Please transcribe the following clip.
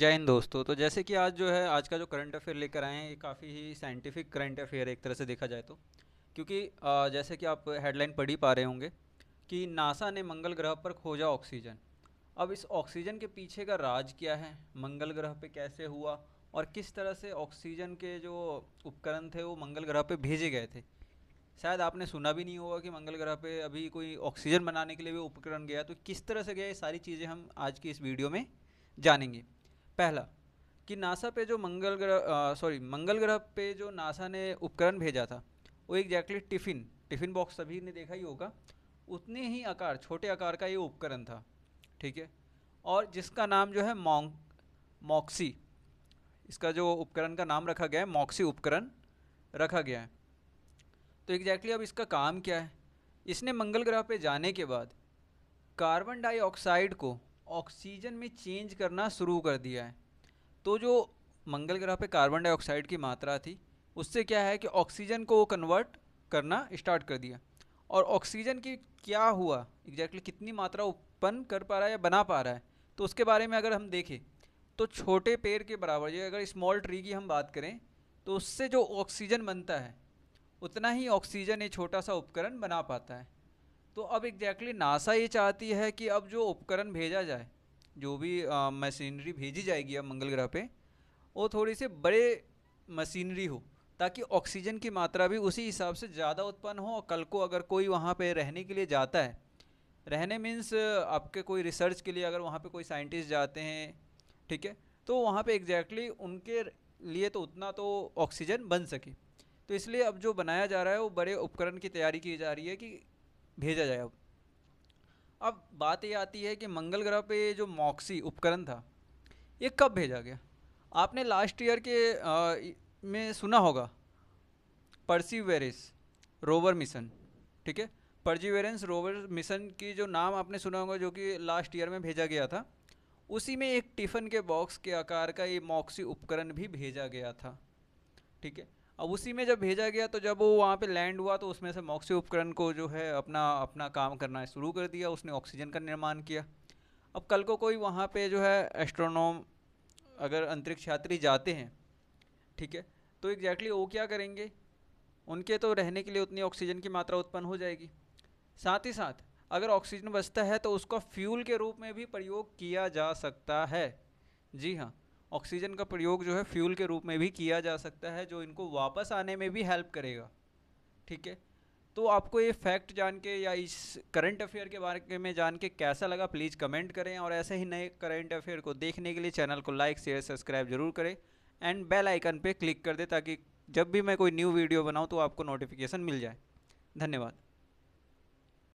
जय हिंद दोस्तों तो जैसे कि आज जो है आज का जो करंट अफेयर लेकर आए हैं ये काफ़ी ही साइंटिफिक करंट अफेयर एक तरह से देखा जाए तो क्योंकि जैसे कि आप हेडलाइन पढ़ ही पा रहे होंगे कि नासा ने मंगल ग्रह पर खोजा ऑक्सीजन अब इस ऑक्सीजन के पीछे का राज क्या है मंगल ग्रह पे कैसे हुआ और किस तरह से ऑक्सीजन के जो उपकरण थे वो मंगल ग्रह पे भेजे गए थे शायद आपने सुना भी नहीं होगा कि मंगल ग्रह पे अभी कोई ऑक्सीजन बनाने के लिए भी उपकरण गया तो किस तरह से गया ये सारी चीज़ें हम आज की इस वीडियो में जानेंगे पहला कि नासा पे जो मंगल ग्रह सॉरी मंगल ग्रह पे जो नासा ने उपकरण भेजा था वो एग्जैक्टली टिफ़िन टिफ़िन बॉक्स सभी ने देखा ही होगा उतने ही आकार छोटे आकार का ये उपकरण था ठीक है और जिसका नाम जो है मॉन्ग मॉक्सी इसका जो उपकरण का नाम रखा गया है मॉक्सी उपकरण रखा गया है तो एग्जैक्टली अब इसका काम क्या है इसने मंगल ग्रह पे जाने के बाद कार्बन डाइऑक्साइड को ऑक्सीजन में चेंज करना शुरू कर दिया है तो जो मंगल ग्रह पे कार्बन डाइऑक्साइड की मात्रा थी उससे क्या है कि ऑक्सीजन को कन्वर्ट करना स्टार्ट कर दिया और ऑक्सीजन की क्या हुआ एग्जैक्टली exactly कितनी मात्रा उत्पन्न कर पा रहा है या बना पा रहा है तो उसके बारे में अगर हम देखें तो छोटे पेड़ के बराबर जो अगर स्मॉल ट्री की हम बात करें तो उससे जो ऑक्सीजन बनता है उतना ही ऑक्सीजन ये छोटा सा उपकरण बना पाता है तो अब एग्जैक्टली नासा ये चाहती है कि अब जो उपकरण भेजा जाए जो भी मशीनरी भेजी जाएगी अब मंगल ग्रह पे वो थोड़ी सी बड़े मशीनरी हो ताकि ऑक्सीजन की मात्रा भी उसी हिसाब से ज़्यादा उत्पन्न हो और कल को अगर कोई वहाँ पे रहने के लिए जाता है रहने मीन्स आपके कोई रिसर्च के लिए अगर वहाँ पे कोई साइंटिस्ट जाते हैं ठीक है तो वहाँ पे एग्जैक्टली exactly उनके लिए तो उतना तो ऑक्सीजन बन सके तो इसलिए अब जो बनाया जा रहा है वो बड़े उपकरण की तैयारी की जा रही है कि भेजा जाए अब अब बात ये आती है कि मंगल ग्रह पे जो मॉक्सी उपकरण था ये कब भेजा गया आपने लास्ट ईयर के आ, में सुना होगा परसीवेरेस रोवर मिशन ठीक है परजीवेरेंस रोवर मिशन की जो नाम आपने सुना होगा जो कि लास्ट ईयर में भेजा गया था उसी में एक टिफ़न के बॉक्स के आकार का ये मॉक्सी उपकरण भी भेजा गया था ठीक है अब उसी में जब भेजा गया तो जब वो वहाँ पे लैंड हुआ तो उसमें से मॉक्सी उपकरण को जो है अपना अपना काम करना शुरू कर दिया उसने ऑक्सीजन का निर्माण किया अब कल को कोई वहाँ पे जो है एस्ट्रोनोम अगर अंतरिक्ष यात्री जाते हैं ठीक है तो एग्जैक्टली exactly वो क्या करेंगे उनके तो रहने के लिए उतनी ऑक्सीजन की मात्रा उत्पन्न हो जाएगी साथ ही साथ अगर ऑक्सीजन बचता है तो उसका फ्यूल के रूप में भी प्रयोग किया जा सकता है जी हाँ ऑक्सीजन का प्रयोग जो है फ्यूल के रूप में भी किया जा सकता है जो इनको वापस आने में भी हेल्प करेगा ठीक है तो आपको ये फैक्ट जान के या इस करंट अफेयर के बारे में जान के कैसा लगा प्लीज़ कमेंट करें और ऐसे ही नए करंट अफेयर को देखने के लिए चैनल को लाइक शेयर सब्सक्राइब जरूर करें एंड बेल आइकन पे क्लिक कर दें ताकि जब भी मैं कोई न्यू वीडियो बनाऊँ तो आपको नोटिफिकेशन मिल जाए धन्यवाद